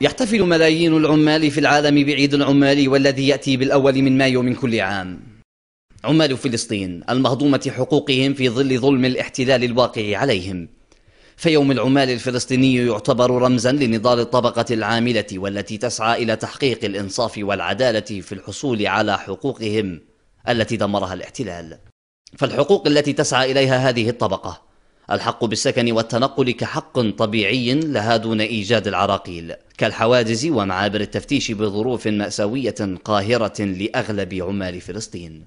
يحتفل ملايين العمال في العالم بعيد العمال والذي يأتي بالأول من مايو من كل عام عمال فلسطين المهضومة حقوقهم في ظل ظلم الاحتلال الواقع عليهم فيوم العمال الفلسطيني يعتبر رمزا لنضال الطبقة العاملة والتي تسعى إلى تحقيق الإنصاف والعدالة في الحصول على حقوقهم التي دمرها الاحتلال فالحقوق التي تسعى إليها هذه الطبقة الحق بالسكن والتنقل كحق طبيعي لها دون ايجاد العراقيل كالحواجز ومعابر التفتيش بظروف ماساويه قاهره لاغلب عمال فلسطين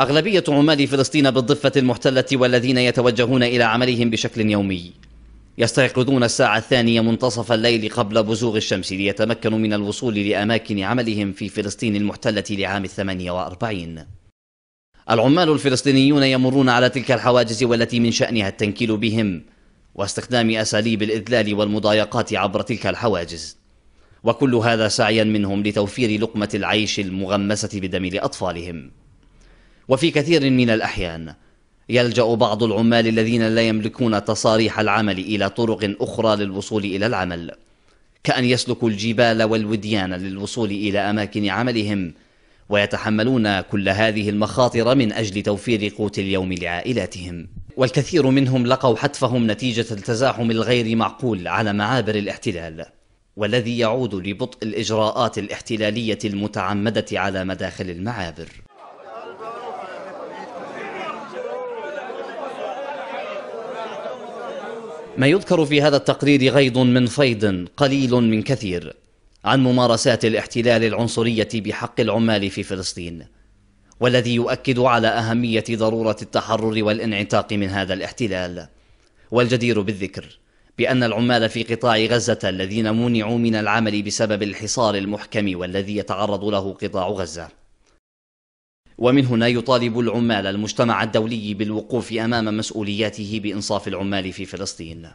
اغلبيه عمال فلسطين بالضفه المحتله والذين يتوجهون الى عملهم بشكل يومي يستيقظون الساعة الثانية منتصف الليل قبل بزوغ الشمس ليتمكنوا من الوصول لأماكن عملهم في فلسطين المحتلة لعام الثمانية وأربعين العمال الفلسطينيون يمرون على تلك الحواجز والتي من شأنها التنكيل بهم واستخدام أساليب الإذلال والمضايقات عبر تلك الحواجز وكل هذا سعيا منهم لتوفير لقمة العيش المغمسة بدم لأطفالهم وفي كثير من الأحيان يلجأ بعض العمال الذين لا يملكون تصاريح العمل إلى طرق أخرى للوصول إلى العمل كأن يسلكوا الجبال والوديان للوصول إلى أماكن عملهم ويتحملون كل هذه المخاطر من اجل توفير قوت اليوم لعائلاتهم والكثير منهم لقوا حتفهم نتيجه التزاحم الغير معقول على معابر الاحتلال والذي يعود لبطء الاجراءات الاحتلاليه المتعمده على مداخل المعابر ما يذكر في هذا التقرير غيض من فيض قليل من كثير عن ممارسات الاحتلال العنصريه بحق العمال في فلسطين والذي يؤكد على اهميه ضروره التحرر والانعتاق من هذا الاحتلال والجدير بالذكر بأن العمال في قطاع غزة الذين منعوا من العمل بسبب الحصار المحكم والذي يتعرض له قطاع غزة. ومن هنا يطالب العمال المجتمع الدولي بالوقوف أمام مسؤولياته بإنصاف العمال في فلسطين.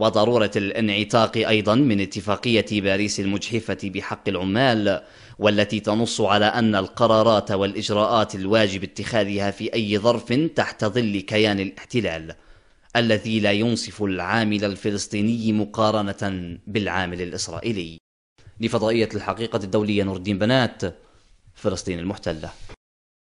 وضرورة الانعتاق أيضا من اتفاقية باريس المجحفة بحق العمال والتي تنص على أن القرارات والإجراءات الواجب اتخاذها في أي ظرف تحت ظل كيان الاحتلال الذي لا ينصف العامل الفلسطيني مقارنة بالعامل الإسرائيلي لفضائية الحقيقة الدولية نور الدين بنات فلسطين المحتلة